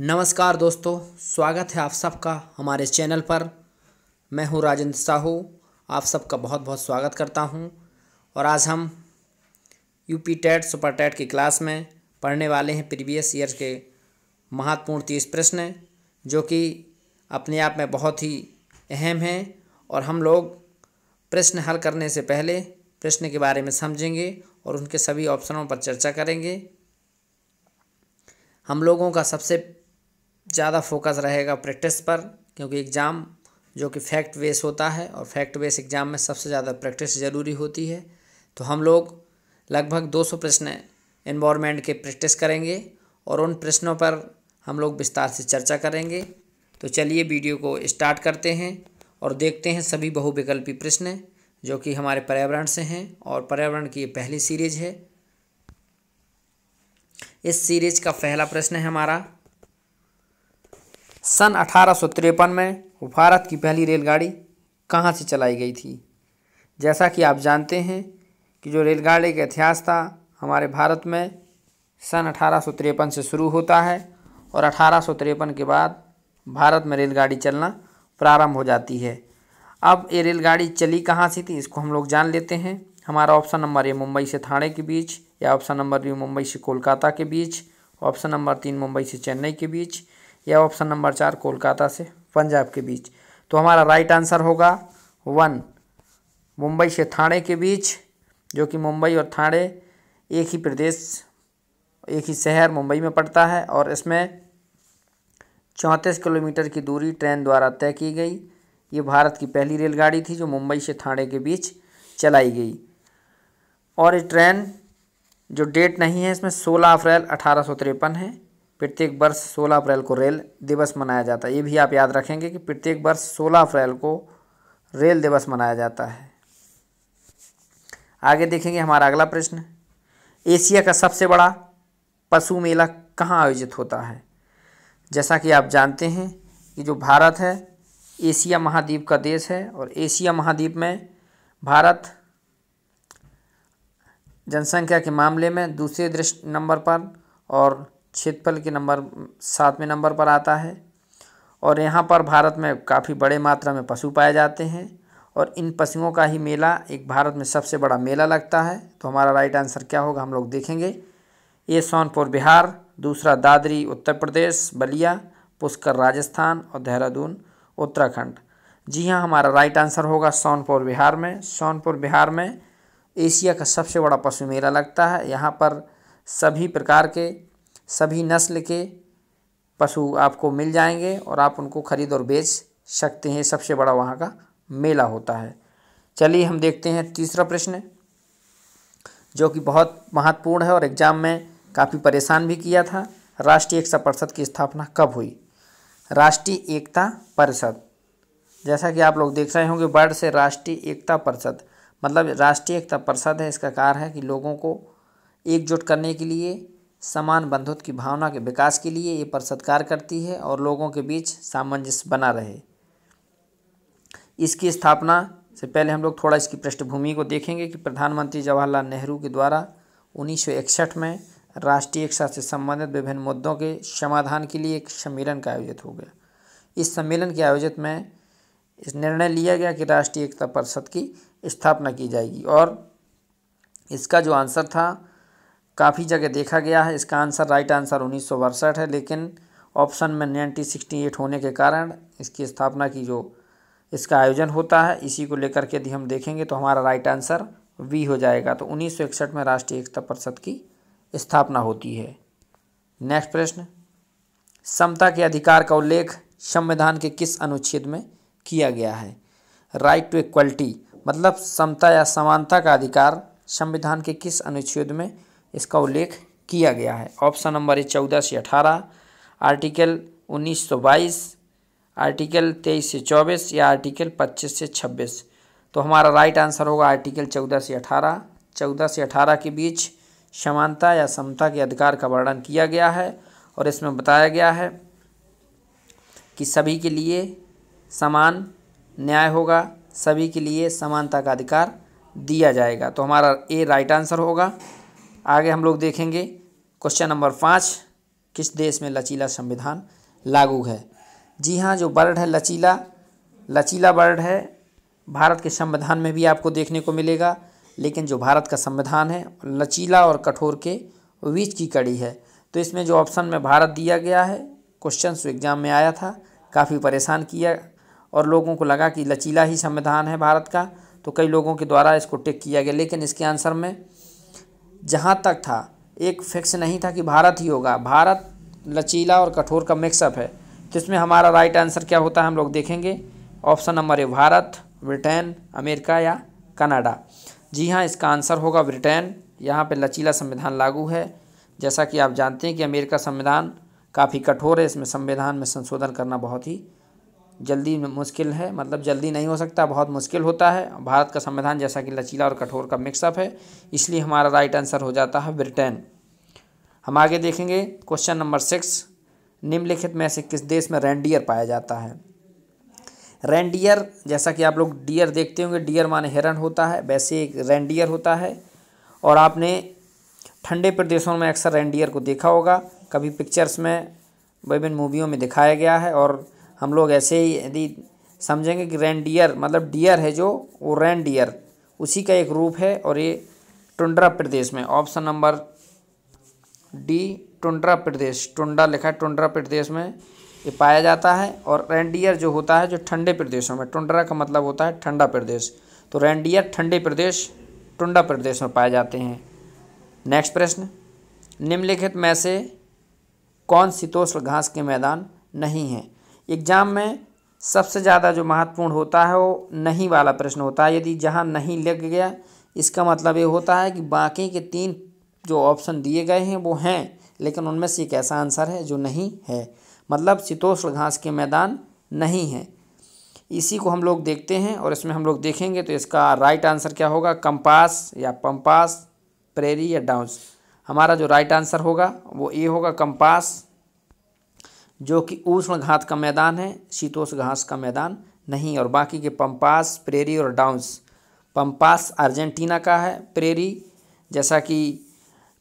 नमस्कार दोस्तों स्वागत है आप सबका हमारे चैनल पर मैं हूं राजेंद्र साहू आप सबका बहुत बहुत स्वागत करता हूं और आज हम यूपी टेट सुपर टेट की क्लास में पढ़ने वाले हैं प्रीवियस ईयर के महत्वपूर्ण तीस प्रश्न जो कि अपने आप में बहुत ही अहम हैं और हम लोग प्रश्न हल करने से पहले प्रश्न के बारे में समझेंगे और उनके सभी ऑप्शनों पर चर्चा करेंगे हम लोगों का सबसे ज़्यादा फोकस रहेगा प्रैक्टिस पर क्योंकि एग्ज़ाम जो कि फैक्ट बेस होता है और फैक्ट बेस एग्ज़ाम में सबसे ज़्यादा प्रैक्टिस ज़रूरी होती है तो हम लोग लगभग 200 प्रश्न इन्वामेंट के प्रैक्टिस करेंगे और उन प्रश्नों पर हम लोग विस्तार से चर्चा करेंगे तो चलिए वीडियो को स्टार्ट करते हैं और देखते हैं सभी बहुविकल्पी प्रश्न जो कि हमारे पर्यावरण से हैं और पर्यावरण की ये पहली सीरीज है इस सीरीज का पहला प्रश्न है हमारा सन अठारह में भारत की पहली रेलगाड़ी कहाँ से चलाई गई थी जैसा कि आप जानते हैं कि जो रेलगाड़ी का इतिहास था हमारे भारत में सन अठारह से शुरू होता है और अठारह के बाद भारत में रेलगाड़ी चलना प्रारंभ हो जाती है अब ये रेलगाड़ी चली कहाँ से थी इसको हम लोग जान लेते हैं हमारा ऑप्शन नंबर ए मुंबई से थाने के बीच या ऑप्शन नंबर बी मुंबई से कोलकाता के बीच ऑप्शन नंबर तीन मुंबई से चेन्नई के बीच या ऑप्शन नंबर चार कोलकाता से पंजाब के बीच तो हमारा राइट आंसर होगा वन मुंबई से थाने के बीच जो कि मुंबई और थाने एक ही प्रदेश एक ही शहर मुंबई में पड़ता है और इसमें चौंतीस किलोमीटर की दूरी ट्रेन द्वारा तय की गई ये भारत की पहली रेलगाड़ी थी जो मुंबई से थाने के बीच चलाई गई और ये ट्रेन जो डेट नहीं है इसमें सोलह अप्रैल अठारह है प्रत्येक वर्ष 16 अप्रैल को रेल दिवस मनाया जाता है ये भी आप याद रखेंगे कि प्रत्येक वर्ष 16 अप्रैल को रेल दिवस मनाया जाता है आगे देखेंगे हमारा अगला प्रश्न एशिया का सबसे बड़ा पशु मेला कहाँ आयोजित होता है जैसा कि आप जानते हैं कि जो भारत है एशिया महाद्वीप का देश है और एशिया महाद्वीप में भारत जनसंख्या के मामले में दूसरे दृष्ट नंबर पर और क्षेत्रफल के नंबर सातवें नंबर पर आता है और यहाँ पर भारत में काफ़ी बड़े मात्रा में पशु पाए जाते हैं और इन पशुओं का ही मेला एक भारत में सबसे बड़ा मेला लगता है तो हमारा राइट आंसर क्या होगा हम लोग देखेंगे ये सोनपुर बिहार दूसरा दादरी उत्तर प्रदेश बलिया पुष्कर राजस्थान और देहरादून उत्तराखंड जी हाँ हमारा राइट आंसर होगा सोनपुर बिहार में सोनपुर बिहार में एशिया का सबसे बड़ा पशु मेला लगता है यहाँ पर सभी प्रकार के सभी नस्ल के पशु आपको मिल जाएंगे और आप उनको ख़रीद और बेच सकते हैं सबसे बड़ा वहाँ का मेला होता है चलिए हम देखते हैं तीसरा प्रश्न जो कि बहुत महत्वपूर्ण है और एग्ज़ाम में काफ़ी परेशान भी किया था राष्ट्रीय एकता परिषद की स्थापना कब हुई राष्ट्रीय एकता परिषद जैसा कि आप लोग देख रहे होंगे वर्ड से राष्ट्रीय एकता परिषद मतलब राष्ट्रीय एकता परिषद है इसका कार है कि लोगों को एकजुट करने के लिए समान बंधुत्व की भावना के विकास के लिए ये पर सत्कार करती है और लोगों के बीच सामंजस्य बना रहे इसकी स्थापना से पहले हम लोग थोड़ा इसकी पृष्ठभूमि को देखेंगे कि प्रधानमंत्री जवाहरलाल नेहरू के द्वारा उन्नीस में राष्ट्रीय एकता से संबंधित विभिन्न मुद्दों के समाधान के लिए एक सम्मेलन का आयोजित हो गया इस सम्मेलन के आयोजित में इस निर्णय लिया गया कि राष्ट्रीय एकता परिषद की स्थापना की जाएगी और इसका जो आंसर था काफ़ी जगह देखा गया है इसका आंसर राइट आंसर उन्नीस है लेकिन ऑप्शन में नाइनटीन होने के कारण इसकी स्थापना की जो इसका आयोजन होता है इसी को लेकर के यदि हम देखेंगे तो हमारा राइट आंसर वी हो जाएगा तो उन्नीस में राष्ट्रीय एकता परिषद की स्थापना होती है नेक्स्ट प्रश्न समता के अधिकार का उल्लेख संविधान के किस अनुच्छेद में किया गया है राइट टू इक्वलिटी मतलब समता या समानता का अधिकार संविधान के किस अनुच्छेद में इसका उल्लेख किया गया है ऑप्शन नंबर है चौदह से अठारह आर्टिकल उन्नीस सौ बाईस आर्टिकल तेईस से चौबीस या आर्टिकल पच्चीस से छब्बीस तो हमारा राइट आंसर होगा आर्टिकल चौदह से अठारह चौदह से अठारह के बीच समानता या समता के अधिकार का वर्णन किया गया है और इसमें बताया गया है कि सभी के लिए समान न्याय होगा सभी के लिए समानता का अधिकार दिया जाएगा तो हमारा ए राइट आंसर होगा आगे हम लोग देखेंगे क्वेश्चन नंबर पाँच किस देश में लचीला संविधान लागू है जी हाँ जो वर्ड है लचीला लचीला वर्ड है भारत के संविधान में भी आपको देखने को मिलेगा लेकिन जो भारत का संविधान है लचीला और कठोर के बीच की कड़ी है तो इसमें जो ऑप्शन में भारत दिया गया है क्वेश्चन जो एग्ज़ाम में आया था काफ़ी परेशान किया और लोगों को लगा कि लचीला ही संविधान है भारत का तो कई लोगों के द्वारा इसको टिक किया गया लेकिन इसके आंसर में जहाँ तक था एक फिक्स नहीं था कि भारत ही होगा भारत लचीला और कठोर का मिक्सअप है तो इसमें हमारा राइट आंसर क्या होता है हम लोग देखेंगे option number A Bharat Britain America या कनाडा जी हाँ इसका आंसर होगा ब्रिटेन यहाँ पे लचीला संविधान लागू है जैसा कि आप जानते हैं कि अमेरिका संविधान काफ़ी कठोर है इसमें संविधान में संशोधन करना बहुत ही जल्दी मुश्किल है मतलब जल्दी नहीं हो सकता बहुत मुश्किल होता है भारत का संविधान जैसा कि लचीला और कठोर का मिक्सअप है इसलिए हमारा राइट आंसर हो जाता है ब्रिटेन हम आगे देखेंगे क्वेश्चन नंबर सिक्स निम्नलिखित में से किस देश में रेंडियर पाया जाता है रेंडियर जैसा कि आप लोग डियर देखते होंगे डियर माने हिरण होता है वैसे एक रेंडियर होता है और आपने ठंडे प्रदेशों में अक्सर रेंडियर को देखा होगा कभी पिक्चर्स में विभिन्न मूवियों में दिखाया गया है और हम लोग ऐसे ही यदि समझेंगे कि रैन डियर मतलब डियर है जो वो रैन डियर उसी का एक रूप है और ये टुंड्रा प्रदेश में ऑप्शन नंबर डी टुंड्रा प्रदेश टुंडा लिखा है टुंड्रा प्रदेश में ये पाया जाता है और रेंडियर जो होता है जो ठंडे प्रदेशों में टुंड्रा का मतलब होता है ठंडा प्रदेश तो रेंडियर ठंडे प्रदेश टुंडा प्रदेश में पाए जाते हैं नेक्स्ट प्रश्न निम्नलिखित में से कौन शीतोष्ण घास के मैदान नहीं हैं एग्ज़ाम में सबसे ज़्यादा जो महत्वपूर्ण होता है वो नहीं वाला प्रश्न होता है यदि जहाँ नहीं लग गया इसका मतलब ये होता है कि बाकी के तीन जो ऑप्शन दिए गए हैं वो हैं लेकिन उनमें से एक ऐसा आंसर है जो नहीं है मतलब शीतोष्ण घास के मैदान नहीं हैं इसी को हम लोग देखते हैं और इसमें हम लोग देखेंगे तो इसका राइट आंसर क्या होगा कंपास या पंपास प्रेरी या डाउंस हमारा जो राइट आंसर होगा वो ए होगा कंपास जो कि उष्ण घात का मैदान है शीतोष घास का मैदान नहीं और बाकी के पम्पास प्रेरी और डाउंस पम्पास अर्जेंटीना का है प्रेरी जैसा कि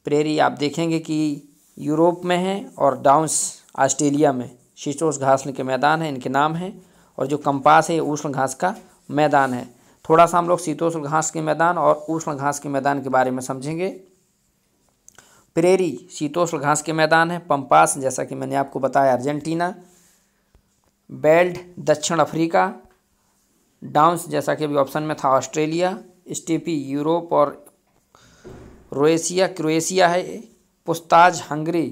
प्रेरी आप देखेंगे कि यूरोप में है और डाउंस ऑस्ट्रेलिया में शीतोष घास के मैदान हैं इनके नाम हैं और जो कंपास है उष्ण घास का मैदान है थोड़ा सा हम लोग शीतोष्ण घास के मैदान और उष्ण घास के मैदान के बारे में समझेंगे प्रेरी शीतोष्ण घास के मैदान हैं पम्पास जैसा कि मैंने आपको बताया अर्जेंटीना बेल्ड दक्षिण अफ्रीका डाउंस जैसा कि अभी ऑप्शन में था ऑस्ट्रेलिया स्टेपी यूरोप और रोएशिया क्रोएशिया है पुस्ताज हंगरी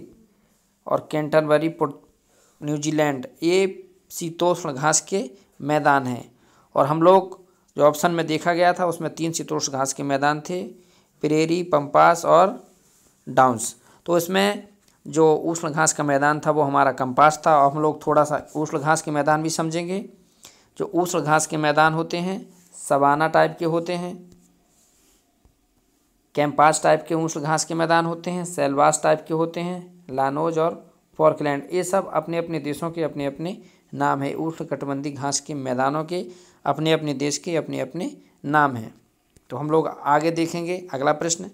और कैंटनबरी न्यूजीलैंड ये शीतोष्ण घास के मैदान हैं और हम लोग जो ऑप्शन में देखा गया था उसमें तीन शीतोष्ण घास के मैदान थे प्रेरी पंपास और डाउन्स तो इसमें जो उष्ण घास का मैदान था वो हमारा कंपास था और हम लोग थोड़ा सा उष्ण घास के मैदान भी समझेंगे जो उष्ण घास के मैदान होते हैं सवाना टाइप के होते हैं कैंपास टाइप के उष्ण घास के मैदान होते हैं सेलवास टाइप के होते हैं लानोज और फॉर्कलैंड ये सब अपने अपने देशों के अपने अपने नाम है उष्ण कटबंदी घास के मैदानों के अपने अपने देश के अपने अपने नाम हैं तो हम लोग आगे देखेंगे अगला प्रश्न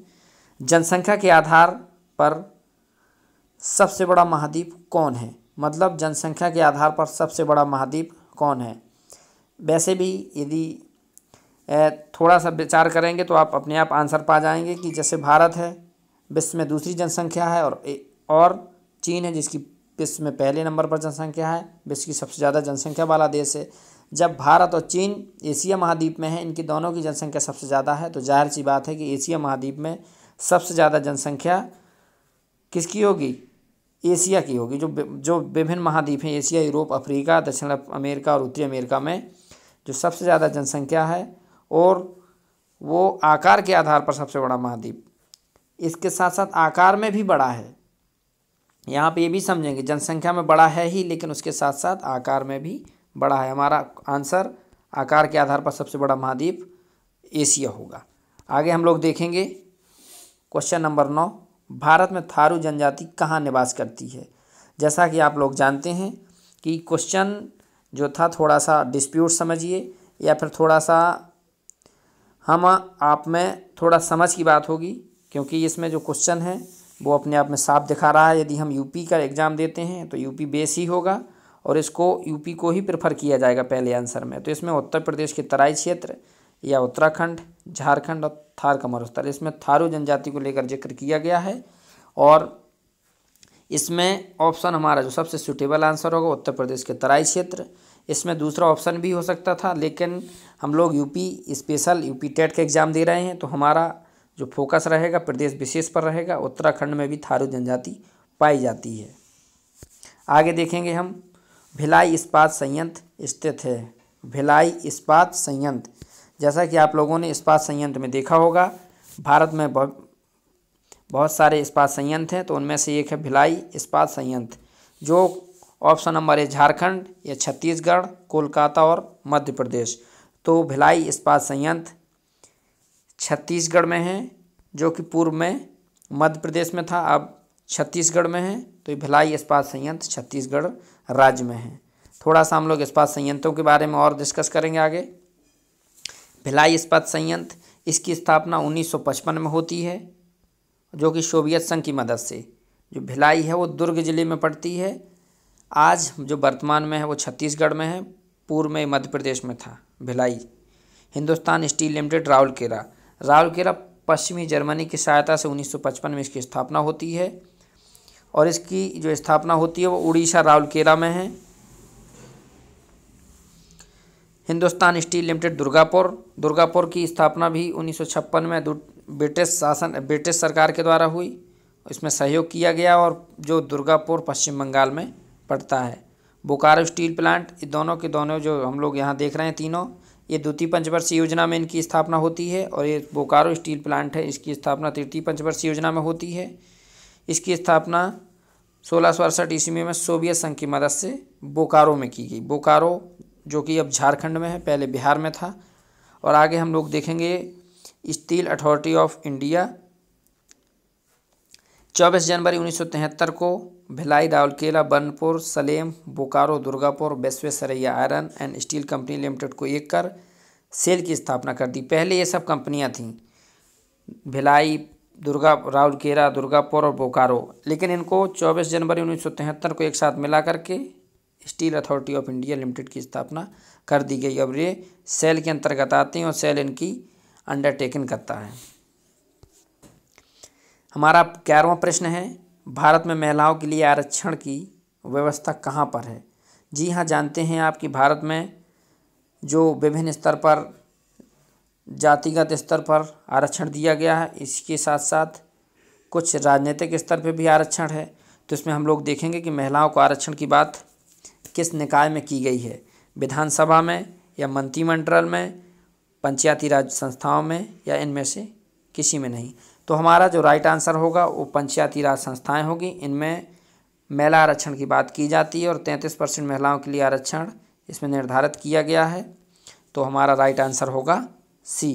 जनसंख्या के आधार पर सबसे बड़ा महाद्वीप कौन है मतलब जनसंख्या के आधार पर सबसे बड़ा महाद्वीप कौन है वैसे भी यदि थोड़ा सा विचार करेंगे तो आप अपने आप आंसर पा जाएंगे कि जैसे भारत है विश्व में दूसरी जनसंख्या है और और चीन है जिसकी विश्व में पहले नंबर पर जनसंख्या है विश्व की सबसे ज़्यादा जनसंख्या वाला देश है जब भारत और चीन एशिया महाद्वीप में है इनकी दोनों की जनसंख्या सबसे ज़्यादा है तो जाहिर सी बात है कि एशिया महाद्वीप में सबसे ज़्यादा जनसंख्या किसकी होगी एशिया की होगी जो जो विभिन्न महाद्वीप हैं एशिया यूरोप अफ्रीका दक्षिण अमेरिका और उत्तरी अमेरिका में जो सबसे ज़्यादा जनसंख्या है और वो आकार के आधार पर सबसे बड़ा महाद्वीप इसके साथ साथ आकार में भी बड़ा है यहाँ पे ये भी समझेंगे जनसंख्या में बड़ा है ही लेकिन उसके साथ साथ आकार में भी बड़ा है हमारा आंसर आकार के आधार पर सबसे बड़ा महाद्वीप एशिया होगा आगे हम लोग देखेंगे क्वेश्चन नंबर नौ भारत में थारू जनजाति कहाँ निवास करती है जैसा कि आप लोग जानते हैं कि क्वेश्चन जो था थोड़ा सा डिस्प्यूट समझिए या फिर थोड़ा सा हम आप में थोड़ा समझ की बात होगी क्योंकि इसमें जो क्वेश्चन है वो अपने आप में साफ दिखा रहा है यदि हम यूपी का एग्ज़ाम देते हैं तो यूपी बेस ही होगा और इसको यूपी को ही प्रेफर किया जाएगा पहले आंसर में तो इसमें उत्तर प्रदेश के तराई क्षेत्र या उत्तराखंड झारखंड और थार का मरुस्थल इसमें थारू जनजाति को लेकर जिक्र किया गया है और इसमें ऑप्शन हमारा जो सबसे सुटेबल आंसर होगा उत्तर प्रदेश के तराई क्षेत्र इसमें दूसरा ऑप्शन भी हो सकता था लेकिन हम लोग यूपी स्पेशल यूपी टेट का एग्ज़ाम दे रहे हैं तो हमारा जो फोकस रहेगा प्रदेश विशेष पर रहेगा उत्तराखंड में भी थारू जनजाति पाई जाती है आगे देखेंगे हम भिलाई इस्पात संयंत्र स्थित है भिलाई इस्पात संयंत्र जैसा कि आप लोगों ने इस्पात संयंत्र में देखा होगा भारत में बहुत बहुत सारे इस्पात संयंत्र हैं तो उनमें से एक है भिलाई इस्पात संयंत्र जो ऑप्शन नंबर है झारखंड या छत्तीसगढ़ कोलकाता और मध्य प्रदेश तो भिलाई इस्पात संयंत्र छत्तीसगढ़ में है जो कि पूर्व में मध्य प्रदेश में था अब छत्तीसगढ़ में है तो भिलाई इस्पात संयंत्र छत्तीसगढ़ राज्य में है थोड़ा सा हम लोग इस्पात संयंत्रों के बारे में और डिस्कस करेंगे आगे भिलाई इस्पात संयंत्र इसकी स्थापना 1955 में होती है जो कि सोवियत संघ की मदद से जो भिलाई है वो दुर्ग जिले में पड़ती है आज जो वर्तमान में है वो छत्तीसगढ़ में है पूर्व में मध्य प्रदेश में था भिलाई हिंदुस्तान स्टील लिमिटेड राउलकेला राउलकेला पश्चिमी जर्मनी की सहायता से 1955 में इसकी स्थापना होती है और इसकी जो स्थापना होती है वो उड़ीसा राउलकेला में है हिंदुस्तान स्टील लिमिटेड दुर्गापुर दुर्गापुर की स्थापना भी उन्नीस में ब्रिटिश शासन ब्रिटिश सरकार के द्वारा हुई इसमें सहयोग किया गया और जो दुर्गापुर पश्चिम बंगाल में पड़ता है बोकारो स्टील प्लांट ये दोनों के दोनों जो हम लोग यहाँ देख रहे हैं तीनों ये द्वितीय पंचवर्षीय योजना में इनकी स्थापना होती है और ये बोकारो स्टील प्लांट है इसकी स्थापना तृतीय पंचवर्षीय योजना में होती है इसकी स्थापना सोलह सौ अड़सठ ईस्वी में सोवियत संघ की मदद से बोकारो में की गई बोकारो जो कि अब झारखंड में है पहले बिहार में था और आगे हम लोग देखेंगे स्टील अथॉरिटी ऑफ इंडिया चौबीस जनवरी 1973 को भिलाई राउलकेला बनपुर सलेम बोकारो दुर्गापुर सरैया iron and steel company limited को एक कर सेल की स्थापना कर दी पहले ये सब कंपनियां थीं भिलाई दुर्गा राउलकेला दुर्गापुर और बोकारो लेकिन इनको 24 जनवरी 1973 को एक साथ मिला करके steel authority of India limited की स्थापना कर दी गई अब ये सेल के अंतर्गत आते हैं और सेल इनकी अंडरटेकिंग करता है हमारा ग्यारहवा प्रश्न है भारत में महिलाओं के लिए आरक्षण की व्यवस्था कहाँ पर है जी हाँ जानते हैं आप कि भारत में जो विभिन्न स्तर पर जातिगत स्तर पर आरक्षण दिया गया है इसके साथ साथ कुछ राजनीतिक स्तर पर भी आरक्षण है तो इसमें हम लोग देखेंगे कि महिलाओं को आरक्षण की बात किस निकाय में की गई है विधानसभा में या मंत्रिमंडल में पंचायती राज संस्थाओं में या इनमें से किसी में नहीं तो हमारा जो राइट आंसर होगा वो पंचायती राज संस्थाएं होगी इनमें महिला आरक्षण की बात की जाती है और तैंतीस परसेंट महिलाओं के लिए आरक्षण इसमें निर्धारित किया गया है तो हमारा राइट आंसर होगा सी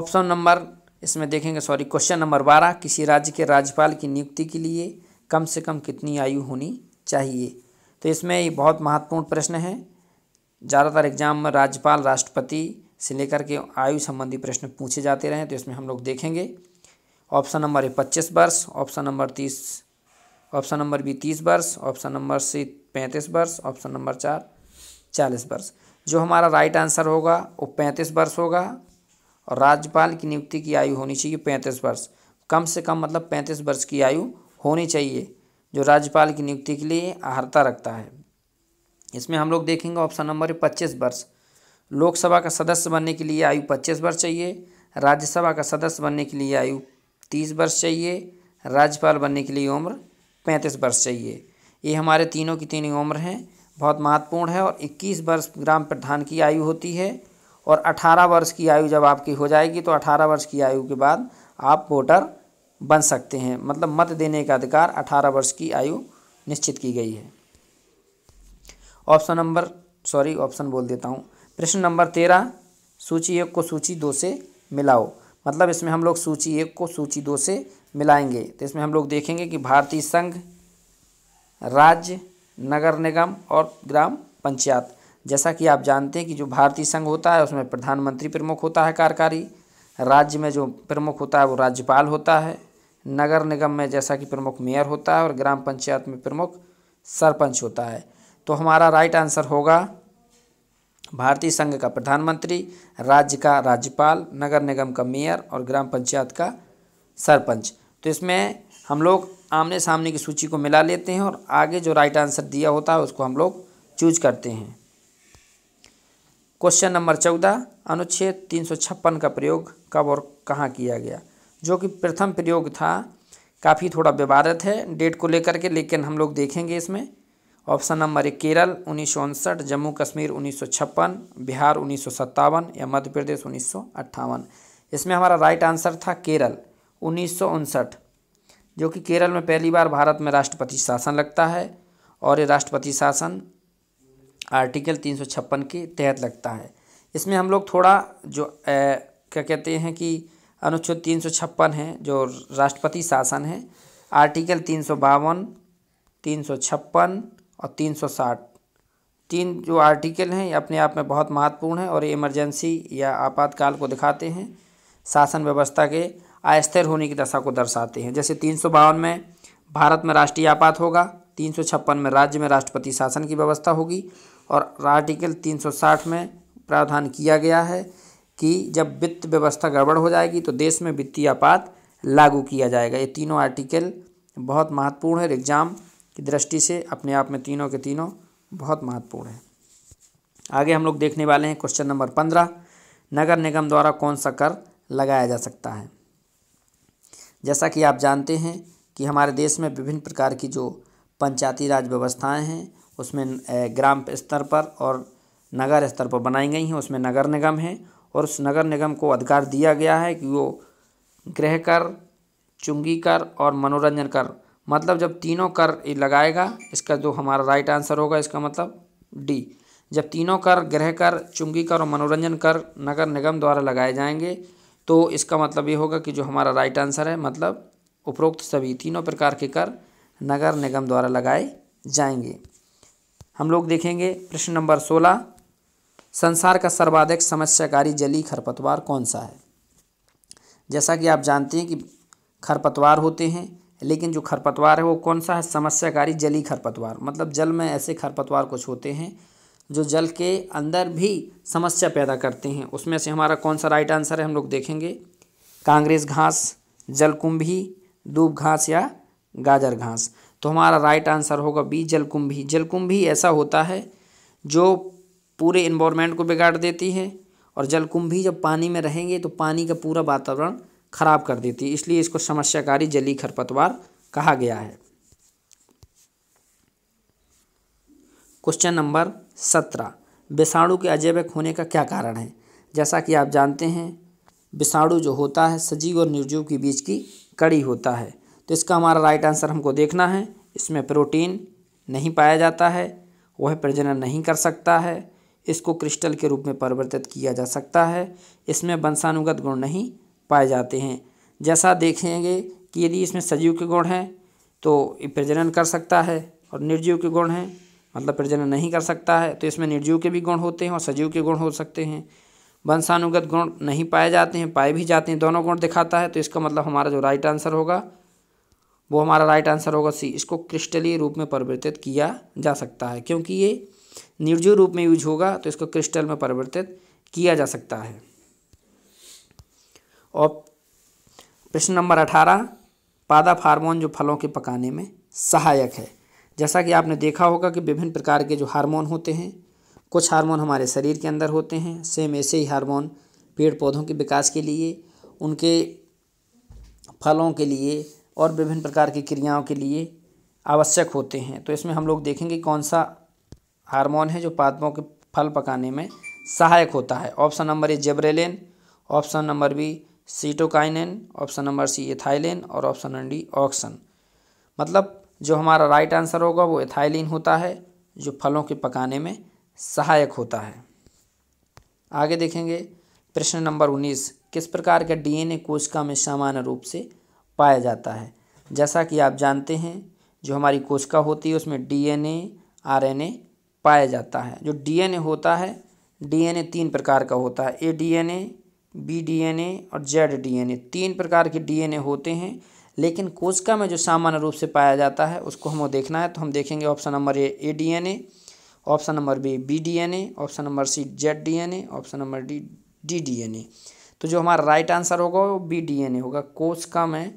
ऑप्शन नंबर इसमें देखेंगे सॉरी क्वेश्चन नंबर बारह किसी राज्य के राज्यपाल की नियुक्ति के लिए कम से कम कितनी आयु होनी चाहिए तो इसमें ये बहुत महत्वपूर्ण प्रश्न है ज़्यादातर एग्जाम में राज्यपाल राष्ट्रपति से लेकर के आयु संबंधी प्रश्न पूछे जाते रहे तो इसमें हम लोग देखेंगे ऑप्शन नंबर ए पच्चीस वर्ष ऑप्शन नंबर तीस ऑप्शन नंबर बी तीस वर्ष ऑप्शन नंबर सी पैंतीस वर्ष ऑप्शन नंबर चार चालीस वर्ष जो हमारा राइट आंसर होगा वो पैंतीस वर्ष होगा और राज्यपाल की नियुक्ति की आयु होनी चाहिए पैंतीस वर्ष कम से कम मतलब पैंतीस वर्ष की आयु होनी चाहिए जो राज्यपाल की नियुक्ति के लिए अर्हता रखता है इसमें हम लोग देखेंगे ऑप्शन नंबर पच्चीस वर्ष लोकसभा का सदस्य बनने के लिए आयु पच्चीस वर्ष चाहिए राज्यसभा का सदस्य बनने के लिए आयु तीस वर्ष चाहिए राज्यपाल बनने के लिए उम्र पैंतीस वर्ष चाहिए ये हमारे तीनों की तीनों उम्र हैं बहुत महत्वपूर्ण है और इक्कीस वर्ष ग्राम प्रधान की आयु होती है और अठारह वर्ष की आयु जब आपकी हो जाएगी तो अठारह वर्ष की आयु के बाद आप वोटर बन सकते हैं मतलब मत देने का अधिकार अठारह वर्ष की आयु निश्चित की गई है ऑप्शन नंबर सॉरी ऑप्शन बोल देता हूँ प्रश्न नंबर तेरह सूची एक को सूची दो से मिलाओ मतलब इसमें हम लोग सूची एक को सूची दो से मिलाएंगे तो इसमें हम लोग देखेंगे कि भारतीय संघ राज्य नगर निगम और ग्राम पंचायत जैसा कि आप जानते हैं कि जो भारतीय संघ होता है उसमें प्रधानमंत्री प्रमुख होता है कार्यकारी राज्य में जो प्रमुख होता है वो राज्यपाल होता है नगर निगम में जैसा कि प्रमुख मेयर होता है और ग्राम पंचायत में प्रमुख सरपंच होता है तो हमारा राइट आंसर होगा भारतीय संघ का प्रधानमंत्री राज्य का राज्यपाल नगर निगम का मेयर और ग्राम पंचायत का सरपंच तो इसमें हम लोग आमने सामने की सूची को मिला लेते हैं और आगे जो राइट आंसर दिया होता है उसको हम लोग चूज करते हैं क्वेश्चन नंबर चौदह अनुच्छेद तीन सौ छप्पन का प्रयोग कब और कहाँ किया गया जो कि प्रथम प्रयोग था काफ़ी थोड़ा विवादित है डेट को लेकर के लेकिन हम लोग देखेंगे इसमें ऑप्शन नंबर एक केरल उन्नीस जम्मू कश्मीर उन्नीस बिहार उन्नीस या मध्य प्रदेश उन्नीस इसमें हमारा राइट आंसर था केरल उन्नीस जो कि केरल में पहली बार भारत में राष्ट्रपति शासन लगता है और ये राष्ट्रपति शासन आर्टिकल तीन के तहत लगता है इसमें हम लोग थोड़ा जो ए, क्या कहते हैं कि अनुच्छेद तीन सौ छप्पन है जो राष्ट्रपति शासन है आर्टिकल तीन सौ बावन तीन सौ छप्पन और तीन सौ साठ तीन जो आर्टिकल हैं ये अपने आप में बहुत महत्वपूर्ण हैं और ये इमरजेंसी या आपातकाल को दिखाते हैं शासन व्यवस्था के अस्थिर होने की दशा को दर्शाते हैं जैसे तीन सौ बावन में भारत में राष्ट्रीय आपात होगा तीन सौ छप्पन में राज्य में राष्ट्रपति शासन की व्यवस्था होगी और आर्टिकल तीन सौ साठ में प्रावधान किया गया है कि जब वित्त व्यवस्था गड़बड़ हो जाएगी तो देश में वित्तीय आपात लागू किया जाएगा ये तीनों आर्टिकल बहुत महत्वपूर्ण है एग्जाम की दृष्टि से अपने आप में तीनों के तीनों बहुत महत्वपूर्ण है आगे हम लोग देखने वाले हैं क्वेश्चन नंबर पंद्रह नगर निगम द्वारा कौन सा कर लगाया जा सकता है जैसा कि आप जानते हैं कि हमारे देश में विभिन्न प्रकार की जो पंचायती राज व्यवस्थाएं हैं उसमें ग्राम स्तर पर और नगर स्तर पर बनाई गई हैं उसमें नगर निगम हैं और उस नगर निगम को अधिकार दिया गया है कि वो गृह कर चुंगी कर और मनोरंजन कर मतलब जब तीनों कर लगाएगा इसका जो हमारा राइट आंसर होगा इसका मतलब डी जब तीनों कर गृह कर चुंगी कर और मनोरंजन कर नगर निगम द्वारा लगाए जाएंगे तो इसका मतलब ये होगा कि जो हमारा राइट आंसर है मतलब उपरोक्त सभी तीनों प्रकार के कर नगर निगम द्वारा लगाए जाएंगे हम लोग देखेंगे प्रश्न नंबर सोलह संसार का सर्वाधिक समस्याकारी जली खरपतवार कौन सा है जैसा कि आप जानते हैं कि खरपतवार होते हैं लेकिन जो खरपतवार है वो कौन सा है समस्याकारी जली खरपतवार मतलब जल में ऐसे खरपतवार कुछ होते हैं जो जल के अंदर भी समस्या पैदा करते हैं उसमें से हमारा कौन सा राइट आंसर है हम लोग देखेंगे कांग्रेस घास जलकुंभी दूब घास या गाजर घास तो हमारा राइट आंसर होगा बी जलकुंभी जलकुंभी ऐसा होता है जो पूरे इन्वामेंट को बिगाड़ देती है और जलकुंभी जब पानी में रहेंगे तो पानी का पूरा वातावरण खराब कर देती है इसलिए इसको समस्याकारी जली खरपतवार कहा गया है क्वेश्चन नंबर सत्रह विषाणु के अजैविक होने का क्या कारण है जैसा कि आप जानते हैं विषाणु जो होता है सजीव और निर्जीव के बीच की कड़ी होता है तो इसका हमारा राइट आंसर हमको देखना है इसमें प्रोटीन नहीं पाया जाता है वह प्रजनन नहीं कर सकता है इसको क्रिस्टल के रूप में परिवर्तित किया जा सकता है इसमें वंशानुगत गुण नहीं पाए जाते हैं जैसा देखेंगे कि यदि इसमें सजीव के गुण हैं तो प्रजनन कर सकता है और निर्जीव के गुण हैं मतलब प्रजनन नहीं कर सकता है तो इसमें निर्जीव के भी गुण होते हैं और सजीव के गुण हो सकते हैं वंशानुगत गुण नहीं पाए जाते हैं पाए भी जाते हैं दोनों गुण दिखाता है तो इसका मतलब हमारा जो राइट आंसर होगा वो हमारा राइट आंसर होगा सी इसको क्रिस्टलीय रूप में परिवर्तित किया जा सकता है क्योंकि ये निर्जीव रूप में यूज होगा तो इसको क्रिस्टल में परिवर्तित किया जा सकता है और प्रश्न नंबर अठारह पादप हार्मोन जो फलों के पकाने में सहायक है जैसा कि आपने देखा होगा कि विभिन्न प्रकार के जो हार्मोन होते हैं कुछ हार्मोन हमारे शरीर के अंदर होते हैं सेम ऐसे ही हार्मोन पेड़ पौधों के विकास के लिए उनके फलों के लिए और विभिन्न प्रकार की क्रियाओं के लिए आवश्यक होते हैं तो इसमें हम लोग देखेंगे कौन सा हार्मोन है जो पादपों के फल पकाने में सहायक होता है option number A gibberellin option number B cytokinin option number C ethylene और ऑप्शन नंबर डी ऑक्सन मतलब जो हमारा राइट आंसर होगा वो एथाइलिन होता है जो फलों के पकाने में सहायक होता है आगे देखेंगे प्रश्न नंबर उन्नीस किस प्रकार का डीएनए कोशिका में सामान्य रूप से पाया जाता है जैसा कि आप जानते हैं जो हमारी कोशिका होती है उसमें डीएनए आरएनए पाया जाता है जो डीएनए होता है डीएनए तीन प्रकार का होता है ए डीएनए बी डीएनए और जेड डीएनए तीन प्रकार के डीएनए होते हैं लेकिन कोशिका में जो सामान्य रूप से पाया जाता है उसको हम देखना है तो हम देखेंगे option number A A DNA option number B B DNA option number C Z DNA option number D D DNA तो जो हमारा राइट आंसर होगा वो बी डीएनए होगा कोशिका में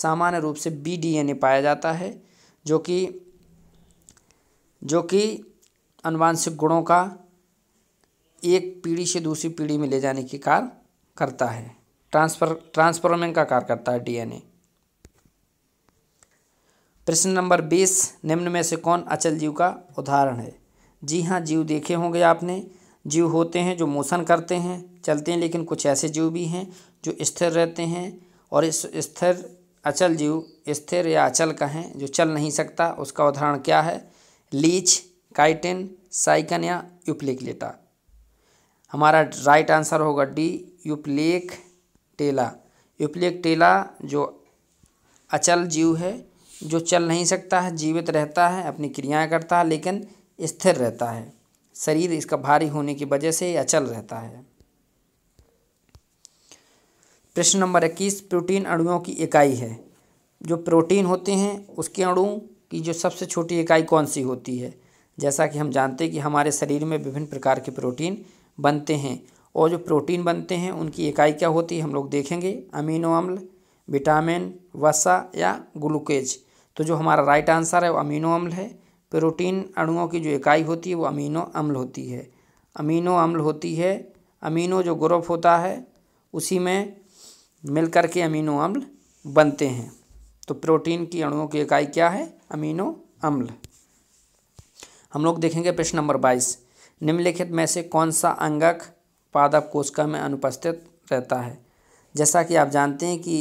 सामान्य रूप से बी डीएनए पाया जाता है जो कि जो कि अनुवांशिक गुणों का एक पीढ़ी से दूसरी पीढ़ी में ले जाने की कार्य करता है ट्रांसफर ट्रांसफॉर्मिंग का कार्य करता है डीएनए प्रश्न नंबर बीस निम्न में से कौन अचल जीव का उदाहरण है जी हाँ जीव देखे होंगे आपने जीव होते हैं जो मोशन करते हैं चलते हैं लेकिन कुछ ऐसे जीव भी हैं जो स्थिर रहते हैं और इस स्थिर अचल जीव स्थिर या अचल कहें जो चल नहीं सकता उसका उदाहरण क्या है लीच काइटेन साइकन या यूप्लेक लेटा हमारा राइट आंसर होगा D Euplectella Euplectella जो अचल जीव है जो चल नहीं सकता है जीवित रहता है अपनी क्रियाएं करता है लेकिन स्थिर रहता है शरीर इसका भारी होने की वजह से अचल रहता है प्रश्न नंबर इक्कीस प्रोटीन अणुओं की इकाई है जो प्रोटीन होते हैं उसके अणु की जो सबसे छोटी इकाई कौन सी होती है जैसा कि हम जानते हैं कि हमारे शरीर में विभिन्न प्रकार के प्रोटीन बनते हैं और जो प्रोटीन बनते हैं उनकी इकाई क्या होती है हम लोग देखेंगे अमीनो अम्ल विटामिन वसा या ग्लूकेज तो जो हमारा राइट आंसर है वो अमीनो अम्ल है प्रोटीन अणुओं की जो इकाई होती है वो अमीनो अम्ल होती है अमीनो अम्ल होती है अमीनो जो ग्रुप होता है उसी में मिल कर के अमीनो अम्ल बनते हैं तो प्रोटीन की अणुओं की इकाई क्या है अमीनो अम्ल हम लोग देखेंगे प्रश्न नंबर बाईस निम्नलिखित में से कौन सा अंगक पादप कोशिका में अनुपस्थित रहता है जैसा कि आप जानते हैं कि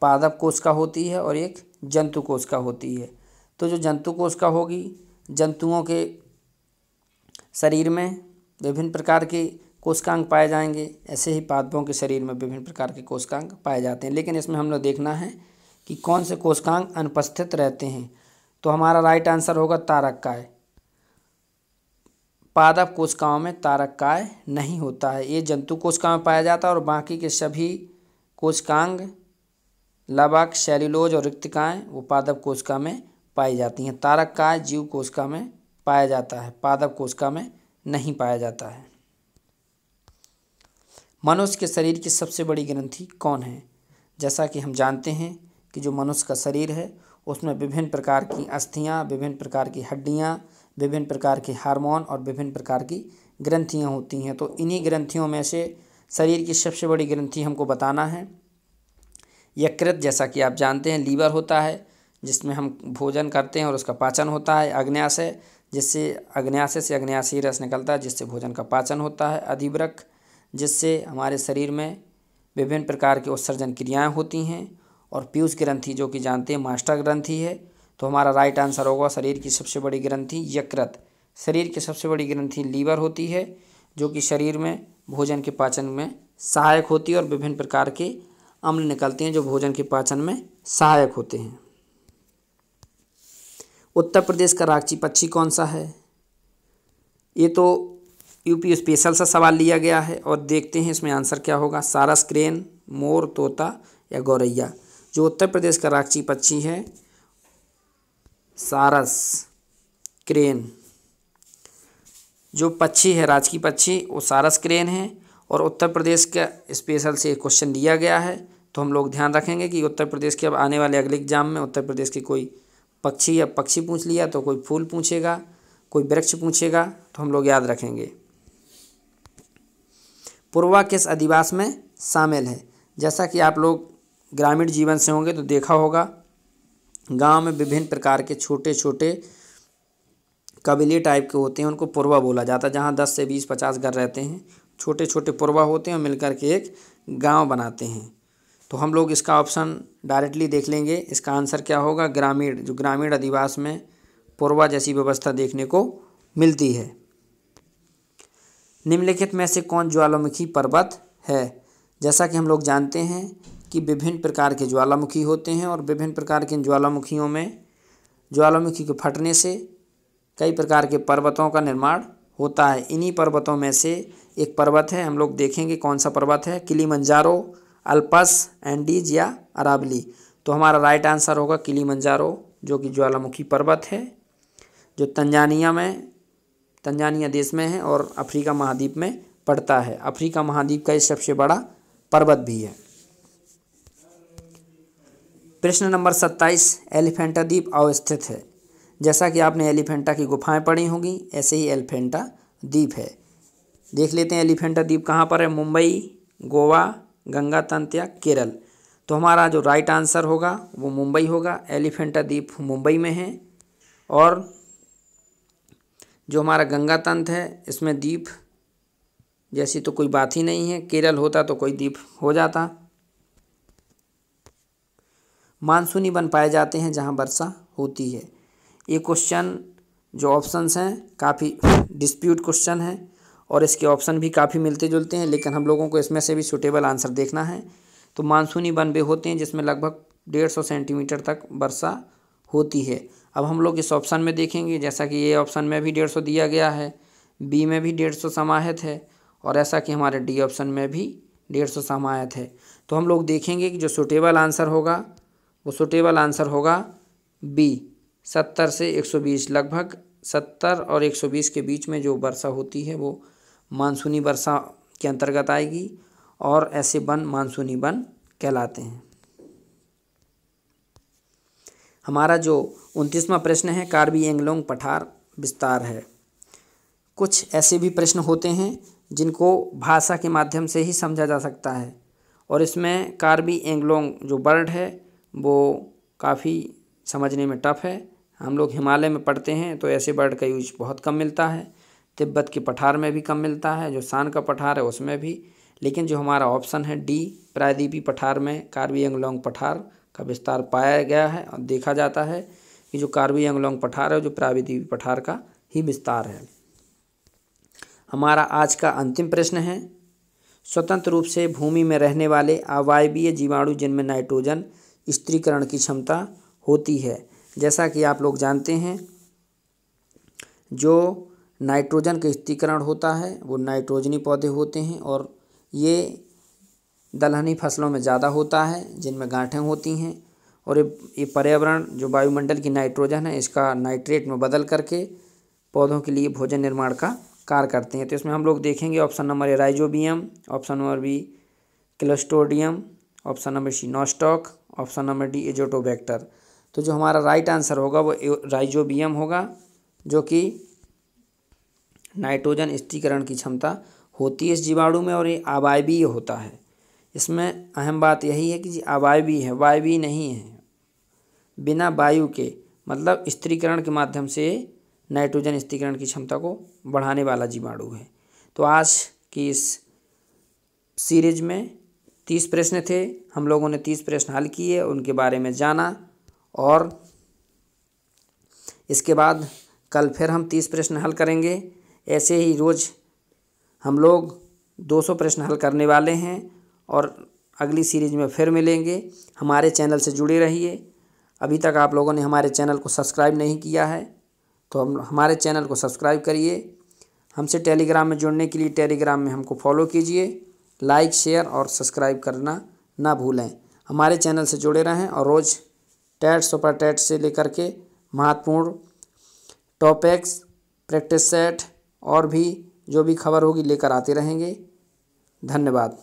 पादप कोशिका होती है और एक जंतु कोशिका होती है तो जो जंतु कोशिका होगी जंतुओं के शरीर में विभिन्न प्रकार के कोशकांग पाए जाएंगे ऐसे ही पादपों के शरीर में विभिन्न प्रकार के कोशकांग पाए जाते हैं लेकिन इसमें हम लोग देखना है कि कौन से कोशकांग अनुपस्थित रहते हैं तो हमारा राइट आंसर होगा तारक काय पादप कोशिकाओं में काय नहीं होता है ये जंतु कोशिकाओं में पाया जाता है और बाकी के सभी कोशिकांग लवक शैलिलोज और रिक्तिकाएँ वो पादप कोशिका में पाई जाती हैं काय जीव कोशिका में पाया जाता है पादप कोशिका में नहीं पाया जाता है मनुष्य के शरीर की सबसे बड़ी ग्रंथि कौन है जैसा कि हम जानते हैं कि जो मनुष्य का शरीर है उसमें विभिन्न प्रकार की अस्थियाँ विभिन्न प्रकार की हड्डियाँ विभिन्न प्रकार के हार्मोन और विभिन्न प्रकार की ग्रंथियाँ होती हैं तो इन्हीं ग्रंथियों में से शरीर की सबसे बड़ी ग्रंथि हमको बताना है यकृत जैसा कि आप जानते हैं लीवर होता है जिसमें हम भोजन करते हैं और उसका पाचन होता है अग्न्याशय जिससे अग्न्याशय से अग्न्याशी रस निकलता है जिससे भोजन का पाचन होता है अधिवृक जिससे हमारे शरीर में विभिन्न प्रकार के उत्सर्जन क्रियाएँ होती हैं और पीयूष ग्रंथि जो कि जानते हैं मास्टर ग्रंथि है तो हमारा राइट आंसर होगा शरीर की सबसे बड़ी ग्रंथि यकृत शरीर की सबसे बड़ी ग्रंथि लीवर होती है जो कि शरीर में भोजन के पाचन में सहायक होती है और विभिन्न प्रकार के अम्ल निकलते हैं जो भोजन के पाचन में सहायक होते हैं उत्तर प्रदेश का राक्षी पक्षी कौन सा है ये तो यूपी स्पेशल सा सवाल लिया गया है और देखते हैं इसमें आंसर क्या होगा सारस क्रेन मोर तोता या गौरैया जो उत्तर प्रदेश का राक्षी पक्षी है सारस क्रेन जो पक्षी है राजकीय पक्षी वो सारस क्रेन है और उत्तर प्रदेश का स्पेशल से एक क्वेश्चन दिया गया है तो हम लोग ध्यान रखेंगे कि उत्तर प्रदेश के अब आने वाले अगले एग्जाम में उत्तर प्रदेश के कोई पक्षी या पक्षी पूछ लिया तो कोई फूल पूछेगा कोई वृक्ष पूछेगा तो हम लोग याद रखेंगे पूर्वा किस अधिवास में शामिल है जैसा कि आप लोग ग्रामीण जीवन से होंगे तो देखा होगा गांव में विभिन्न प्रकार के छोटे छोटे कबीले टाइप के होते हैं उनको पुरवा बोला जाता है जहाँ दस से बीस पचास घर रहते हैं छोटे छोटे पुरवा होते हैं और मिलकर के एक गांव बनाते हैं तो हम लोग इसका ऑप्शन डायरेक्टली देख लेंगे इसका आंसर क्या होगा ग्रामीण जो ग्रामीण अधिवास में पुरवा जैसी व्यवस्था देखने को मिलती है निम्नलिखित में से कौन ज्वालामुखी पर्वत है जैसा कि हम लोग जानते हैं कि विभिन्न प्रकार के ज्वालामुखी होते हैं और विभिन्न प्रकार के ज्वालामुखियों में ज्वालामुखी के फटने से कई प्रकार के पर्वतों का निर्माण होता है इन्हीं पर्वतों में से एक पर्वत है हम लोग देखेंगे कौन सा पर्वत है किली मंजारो अल्पस एंडीज या अरावली तो हमारा राइट आंसर होगा किली मंजारो जो कि ज्वालामुखी पर्वत है जो तंजानिया में तंजानिया देश में है और अफ्रीका महाद्वीप में पड़ता है अफ्रीका महाद्वीप का ये सबसे बड़ा पर्वत भी है प्रश्न नंबर सत्ताईस एलिफेंटा द्वीप अवस्थित है जैसा कि आपने एलिफेंटा की गुफाएं पढ़ी होंगी ऐसे ही एलिफेंटा द्वीप है देख लेते हैं एलिफेंटा द्वीप कहाँ पर है मुंबई गोवा गंगा तंत या केरल तो हमारा जो राइट आंसर होगा वो मुंबई होगा एलिफेंटा द्वीप मुंबई में है और जो हमारा गंगा तंत है इसमें द्वीप जैसी तो कोई बात ही नहीं है केरल होता तो कोई द्वीप हो जाता मानसूनी वन पाए जाते हैं जहाँ वर्षा होती है ये क्वेश्चन जो ऑप्शंस हैं काफ़ी डिस्प्यूट क्वेश्चन है और इसके ऑप्शन भी काफ़ी मिलते जुलते हैं लेकिन हम लोगों को इसमें से भी सुटेबल आंसर देखना है तो मानसूनी वन वे होते हैं जिसमें लगभग डेढ़ सौ सेंटीमीटर तक वर्षा होती है अब हम लोग इस ऑप्शन में देखेंगे जैसा कि ये ऑप्शन में भी डेढ़ सौ दिया गया है बी में भी डेढ़ सौ समाहित है और ऐसा कि हमारे डी ऑप्शन में भी डेढ़ सौ समाहित है तो हम लोग देखेंगे कि जो सुटेबल आंसर होगा वो सुटेबल आंसर होगा बी सत्तर से एक सौ बीस लगभग सत्तर और एक सौ बीस के बीच में जो वर्षा होती है वो मानसूनी वर्षा के अंतर्गत आएगी और ऐसे वन मानसूनी वन कहलाते हैं हमारा जो उनतीसवां प्रश्न है कार्बी एंगलोंग पठार विस्तार है कुछ ऐसे भी प्रश्न होते हैं जिनको भाषा के माध्यम से ही समझा जा सकता है और इसमें कार्बी एंगलोंग जो वर्ड है वो काफ़ी समझने में टफ है हम लोग हिमालय में पढ़ते हैं तो ऐसे बर्ड का यूज बहुत कम मिलता है तिब्बत के पठार में भी कम मिलता है जो शान का पठार है उसमें भी लेकिन जो हमारा ऑप्शन है डी प्रायद्वीपी पठार में कार्बी एंगलोंग पठार का विस्तार पाया गया है और देखा जाता है कि जो कार्बी एंगलोंग पठार है जो प्रायद्वीपी पठार का ही विस्तार है हमारा आज का अंतिम प्रश्न है स्वतंत्र रूप से भूमि में रहने वाले अवायवीय जीवाणु जिनमें नाइट्रोजन स्त्रीकरण की क्षमता होती है जैसा कि आप लोग जानते हैं जो नाइट्रोजन का स्त्रीकरण होता है वो नाइट्रोजनी पौधे होते हैं और ये दलहनी फसलों में ज़्यादा होता है जिनमें गांठें होती हैं और ये ये पर्यावरण जो वायुमंडल की नाइट्रोजन है इसका नाइट्रेट में बदल करके पौधों के लिए भोजन निर्माण का कार्य करते हैं तो इसमें हम लोग देखेंगे option number A rhizobium option number B clostridium option number C nostoc option number D azotobacter तो जो हमारा राइट आंसर होगा वो राइजोबियम होगा जो कि नाइट्रोजन स्थिरीकरण की क्षमता होती है इस जीवाणु में और ये अवायवीय होता है इसमें अहम बात यही है कि जी अवायवीय है वायवी नहीं है बिना वायु के मतलब स्त्रीकरण के माध्यम से नाइट्रोजन स्त्रीकरण की क्षमता को बढ़ाने वाला जीवाणु है तो आज की इस सीरीज में तीस प्रश्न थे हम लोगों ने तीस प्रश्न हल किए उनके बारे में जाना और इसके बाद कल फिर हम तीस प्रश्न हल करेंगे ऐसे ही रोज़ हम लोग दो सौ प्रश्न हल करने वाले हैं और अगली सीरीज में फिर मिलेंगे हमारे चैनल से जुड़े रहिए अभी तक आप लोगों ने हमारे चैनल को सब्सक्राइब नहीं किया है तो हम हमारे चैनल को सब्सक्राइब करिए हमसे टेलीग्राम में जुड़ने के लिए टेलीग्राम में हमको फॉलो कीजिए लाइक शेयर और सब्सक्राइब करना ना भूलें हमारे चैनल से जुड़े रहें और रोज़ टैट सुपर टैट से लेकर के महत्वपूर्ण टॉपिक्स प्रैक्टिस सेट और भी जो भी खबर होगी लेकर आते रहेंगे धन्यवाद